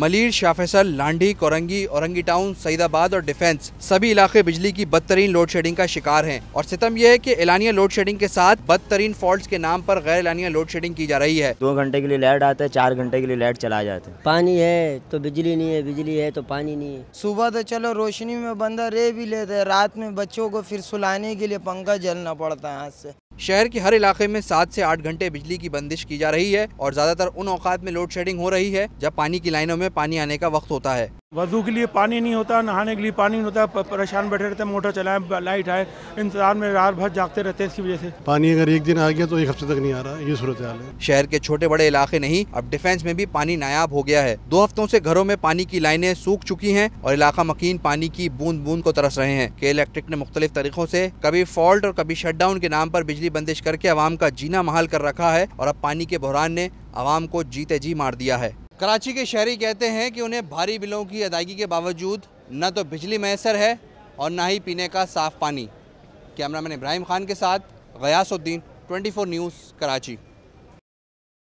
Malir Shah Faisal Landhi Korangi Orangi town Saeedabad और Defence सभी इलाके बिजली की बदतरीन लोड शेडिंग का शिकार हैं और सितम यह है कि एलानिया लोड शेडिंग के साथ बदतरीन फॉल्ट के नाम पर गैर एलानिया लोड शेडिंग की जा रही है दो घंटे के लिए लाइट आता है चार घंटे के लिए लाइट चला जाता है पानी है तो बिजली नहीं है बिजली है तो पानी नहीं है सुबह तो चलो रोशनी में बंदा रे भी लेते हैं रात में बच्चों को फिर सुलाने के लिए पंखा जलना पड़ता है हाथ से शहर के हर इलाके में सात से आठ घंटे बिजली की बंदिश की जा रही है और ज्यादातर उन औकात में लोड शेडिंग हो रही है जब पानी की लाइनों में पानी आने का वक्त होता है वजू के लिए पानी नहीं होता नहाने के लिए पानी नहीं होता परेशान बैठे रहते हैं मोटर चलाएं लाइट आए इंतजार में रात भर जागते रहते हैं इसकी वजह से पानी अगर एक दिन आ गया तो एक हफ्ते तक नहीं आ रहा ये सूरत हाल है शहर के छोटे बड़े इलाके नहीं अब डिफेंस में भी पानी नायाब हो गया है दो हफ्तों से घरों में पानी की लाइने सूख चुकी है और इलाका मकीन पानी की बूंद बूंद को तरस रहे हैं के इलेक्ट्रिक ने मुख्तलिफ तरीकों ऐसी कभी फॉल्ट और कभी डाउन के नाम आरोप बिजली बंदिश करके आवाम का जीना महाल कर रखा है और अब पानी के बहरान ने आवाम को जीते जी मार दिया है कराची के शहरी कहते हैं कि उन्हें भारी बिलों की अदायगी के बावजूद न तो बिजली मैसर है और ना ही पीने का साफ़ पानी कैमरामैन इब्राहिम खान के साथ गयासुद्दीन 24 न्यूज़ कराची